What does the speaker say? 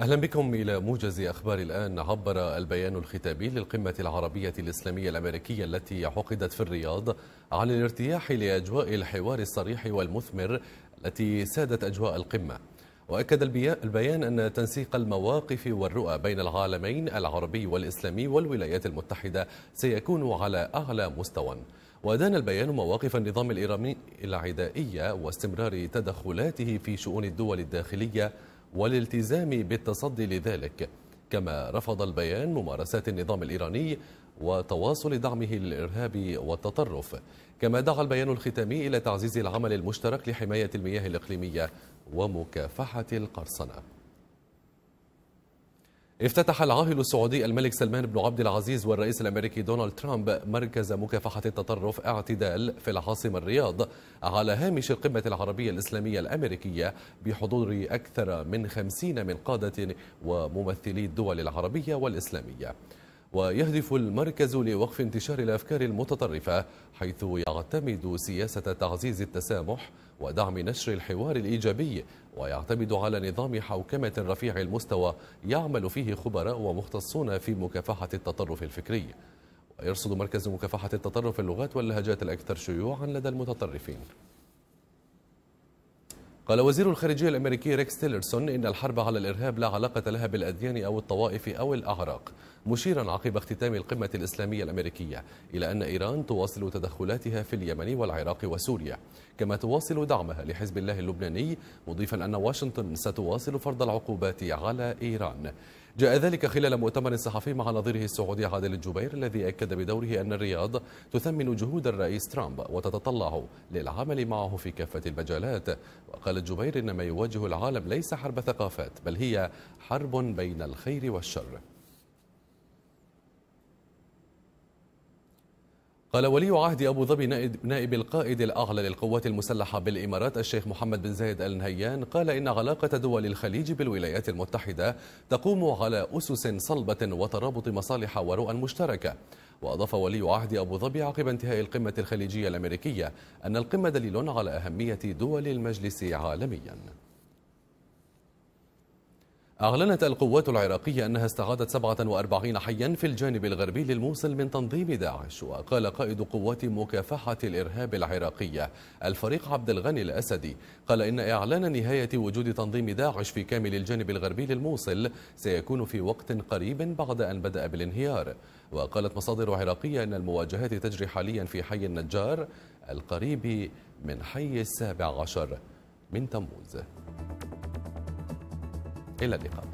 أهلا بكم إلى موجز أخبار الآن عبر البيان الختامي للقمة العربية الإسلامية الأمريكية التي عقدت في الرياض عن الارتياح لأجواء الحوار الصريح والمثمر التي سادت أجواء القمة وأكد البيان أن تنسيق المواقف والرؤى بين العالمين العربي والإسلامي والولايات المتحدة سيكون على أعلى مستوى ودان البيان مواقف النظام الإيراني العدائية واستمرار تدخلاته في شؤون الدول الداخلية والالتزام بالتصدي لذلك كما رفض البيان ممارسات النظام الإيراني وتواصل دعمه للإرهاب والتطرف كما دعا البيان الختامي إلى تعزيز العمل المشترك لحماية المياه الإقليمية ومكافحة القرصنة افتتح العاهل السعودي الملك سلمان بن عبد العزيز والرئيس الامريكي دونالد ترامب مركز مكافحه التطرف اعتدال في العاصمه الرياض على هامش القمه العربيه الاسلاميه الامريكيه بحضور اكثر من خمسين من قاده وممثلي الدول العربيه والاسلاميه ويهدف المركز لوقف انتشار الأفكار المتطرفة حيث يعتمد سياسة تعزيز التسامح ودعم نشر الحوار الإيجابي ويعتمد على نظام حوكمة رفيع المستوى يعمل فيه خبراء ومختصون في مكافحة التطرف الفكري ويرصد مركز مكافحة التطرف اللغات واللهجات الأكثر شيوعا لدى المتطرفين قال وزير الخارجية الأمريكي ريكس تيلرسون إن الحرب على الإرهاب لا علاقة لها بالأديان أو الطوائف أو الأعراق مشيرا عقب اختتام القمة الإسلامية الأمريكية إلى أن إيران تواصل تدخلاتها في اليمن والعراق وسوريا كما تواصل دعمها لحزب الله اللبناني مضيفا أن واشنطن ستواصل فرض العقوبات على إيران جاء ذلك خلال مؤتمر صحفي مع نظيره السعودي عادل الجبير الذي أكد بدوره أن الرياض تثمن جهود الرئيس ترامب وتتطلع للعمل معه في كافة المجالات وقال الجبير إن ما يواجه العالم ليس حرب ثقافات بل هي حرب بين الخير والشر قال ولي عهد أبو ظبي نائب القائد الأعلى للقوات المسلحة بالإمارات الشيخ محمد بن زايد آل نهيان قال إن علاقة دول الخليج بالولايات المتحدة تقوم على أسس صلبة وترابط مصالح ورؤى مشتركة وأضاف ولي عهد أبو ظبي عقب انتهاء القمة الخليجية الأمريكية أن القمة دليل على أهمية دول المجلس عالمياً أعلنت القوات العراقية أنها استعادت 47 حيا في الجانب الغربي للموصل من تنظيم داعش وقال قائد قوات مكافحة الإرهاب العراقية الفريق عبد الغني الأسدي قال إن إعلان نهاية وجود تنظيم داعش في كامل الجانب الغربي للموصل سيكون في وقت قريب بعد أن بدأ بالانهيار وقالت مصادر عراقية أن المواجهات تجري حاليا في حي النجار القريب من حي السابع عشر من تموز إلى اللقاء